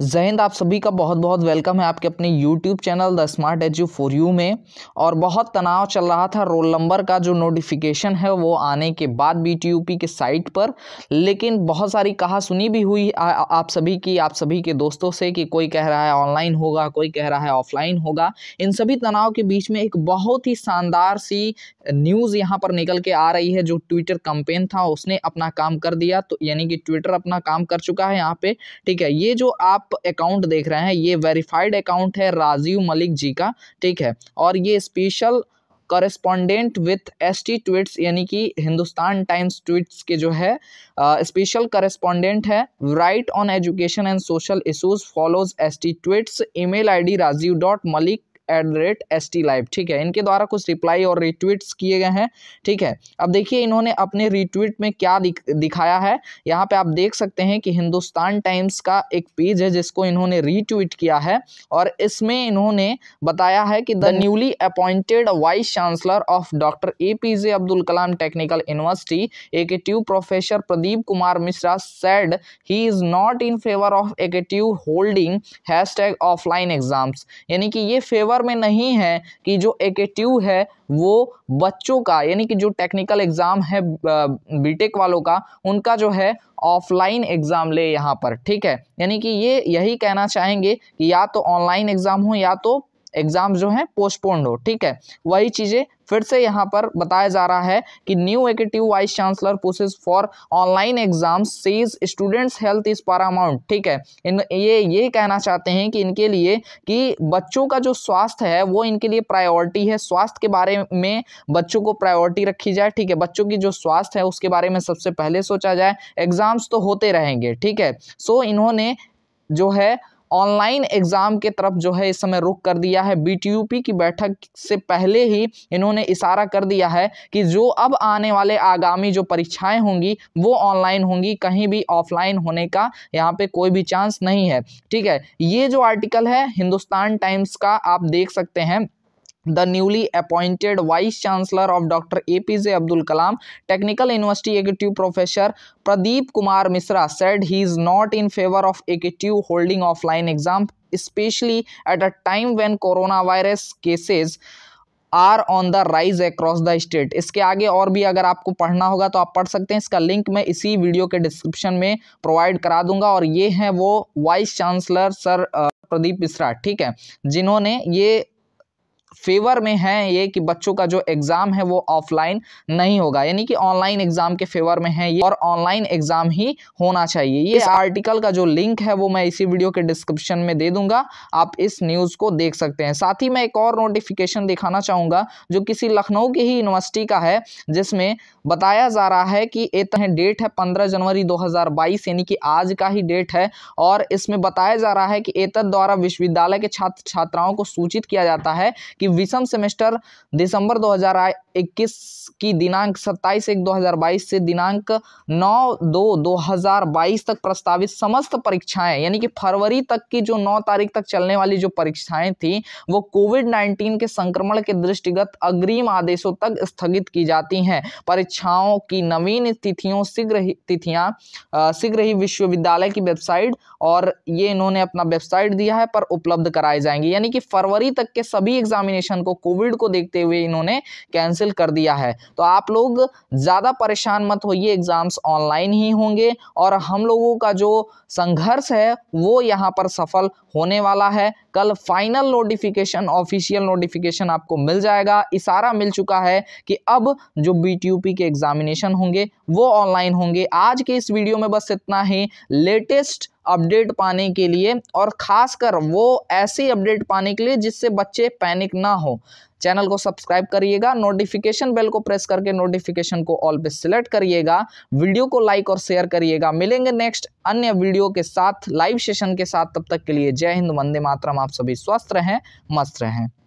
जहिंद आप सभी का बहुत बहुत वेलकम है आपके अपने YouTube channel the smart H U for you में और बहुत तनाव चल रहा था रोल नंबर का जो नोटिफिकेशन है वो आने के बाद बी टी यू पी के साइट पर लेकिन बहुत सारी कहा सुनी भी हुई आ, आप सभी की आप सभी के दोस्तों से कि कोई कह रहा है ऑनलाइन होगा कोई कह रहा है ऑफलाइन होगा इन सभी तनाव के बीच में एक बहुत ही शानदार सी न्यूज़ यहाँ पर निकल के आ रही है जो ट्विटर कंपेन था उसने अपना काम कर दिया तो यानी कि ट्विटर अपना काम कर चुका है यहाँ पर ठीक है ये जो आप आप अकाउंट देख रहे हैं ये वेरीफाइड अकाउंट है राजीव मलिक जी का ठीक है और ये special correspondent with S T tweets यानी कि हिंदुस्तान टाइम्स ट्वीट्स के जो है स्पेशल करस्पॉन्डेंट है right on education and social issues follows S T tweets I D Rajiv dot Malik at the rate S T live ठीक है इनके द्वारा कुछ रिप्लाई और रिट्वीट्स किए गए हैं ठीक है अब देखिए इन्होंने अपने रिट्वीट में क्या दिखाया है यहाँ पे आप देख सकते हैं कि हिंदुस्तान टाइम्स का एक पेज है जिसको इन्होंने रिट्वीट किया है और इसमें इन्होंने बताया है कि the newly appointed vice chancellor of doctor A P J Abdul Kalam technical university AKTU professor Pradeep Kumar Mishra said he is not in favour of AKTU holding hash offline exams यानी कि ये फेवर फेवर में नहीं है कि जो एकेटिव है वो बच्चों का यानी कि जो टेक्निकल एग्ज़ाम है बीटेक वालों का उनका जो है ऑफलाइन एग्ज़ाम ले यहाँ पर ठीक है यानी कि ये यही कहना चाहेंगे कि या तो ऑनलाइन एग्ज़ाम हो या तो एग्ज़ाम जो है पोस्टपोन्ड हो ठीक है वही चीज़ें फिर से यहाँ पर बताया जा रहा है कि new AKTU vice chancellor pushes for online exam says students health is paramount ठीक है इन ये ये कहना चाहते हैं कि इनके लिए कि बच्चों का जो स्वास्थ्य है वो इनके लिए प्रायोरिटी है स्वास्थ्य के बारे में बच्चों को प्रायोरिटी रखी जाए ठीक है बच्चों की जो स्वास्थ्य है उसके बारे में सबसे पहले सोचा जाए एग्ज़ाम्स तो होते रहेंगे ठीक है सो so, इन्होंने जो है ऑनलाइन एग्ज़ाम के तरफ जो है इस समय रुख कर दिया है बी की बैठक से पहले ही इन्होंने इशारा कर दिया है कि जो अब आने वाले आगामी जो परीक्षाएं होंगी वो ऑनलाइन होंगी कहीं भी ऑफलाइन होने का यहाँ पे कोई भी चांस नहीं है ठीक है ये जो आर्टिकल है हिंदुस्तान टाइम्स का आप देख सकते हैं the newly appointed vice chancellor of doctor A P J Abdul Kalam technical university executive professor Pradeep Kumar Mishra said he is not in favour of executive holding offline exam specially at a time when corona virus cases are on the rise across the state इसके आगे और भी अगर आपको पढ़ना होगा तो आप पढ़ सकते हैं इसका लिंक मैं इसी वीडियो के डिस्क्रिप्शन में प्रोवाइड करा दूंगा और ये हैं वो vice chancellor sir Pradeep Mishra ठीक है जिन्होंने ये फेवर में है ये कि बच्चों का जो एग्ज़ाम है वो ऑफलाइन नहीं होगा यानी कि ऑनलाइन एग्ज़ाम के फेवर में है ये और ऑनलाइन एग्ज़ाम ही होना चाहिए ये आर्टिकल का जो लिंक है वो मैं इसी वीडियो के डिस्क्रिप्शन में दे दूंगा आप इस न्यूज़ को देख सकते हैं साथ ही मैं एक और नोटिफिकेशन दिखाना चाहूँगा जो किसी लखनऊ की ही यूनिवर्सिटी का है जिसमें बताया जा रहा है कि एक डेट है पंद्रह जनवरी दो यानी कि आज का ही डेट है और इसमें बताया जा रहा है कि एतद द्वारा विश्वविद्यालय के छात्र छात्राओं को सूचित किया जाता है कि विषम सेमेस्टर दिसंबर 2021 की दिनांक 27 एक 2022 से दिनांक 9 दो 2022 तक प्रस्तावित समस्त परीक्षाएं यानी कि फरवरी तक की जो 9 तारीख तक चलने वाली जो परीक्षाएं थी वो कोविड 19 के संक्रमण के दृष्टिगत अग्रिम आदेशों तक स्थगित की जाती हैं परीक्षाओं की नवीन तिथियों शीघ्र तिथियाँ शीघ्र ही विश्वविद्यालय की वेबसाइट और ये इन्होंने अपना वेबसाइट दिया है पर उपलब्ध कराए जाएंगे यानी कि फरवरी तक के सभी एग्जामिन एग्जामिनेशन को कोविड को देखते हुए इन्होंने कैंसिल कर दिया है तो आप लोग ज़्यादा परेशान मत होइए एग्ज़ाम्स ऑनलाइन ही होंगे और हम लोगों का जो संघर्ष है वो यहाँ पर सफल होने वाला है कल फाइनल नोटिफिकेशन ऑफिशियल नोटिफिकेशन आपको मिल जाएगा इशारा मिल चुका है कि अब जो बी के एग्ज़ामिनेशन होंगे वो ऑनलाइन होंगे आज के इस वीडियो में बस इतना ही लेटेस्ट अपडेट पाने के लिए और ख़ासकर वो ऐसी अपडेट पाने के लिए जिससे बच्चे पैनिक ना हो चैनल को सब्सक्राइब करिएगा नोटिफिकेशन बेल को प्रेस करके नोटिफिकेशन को ऑल पे सिलेक्ट करिएगा वीडियो को लाइक और शेयर करिएगा मिलेंगे नेक्स्ट अन्य वीडियो के साथ लाइव सेशन के साथ तब तक के लिए जय हिंद वंदे मातरम आप सभी स्वस्थ रहें मस्त रहें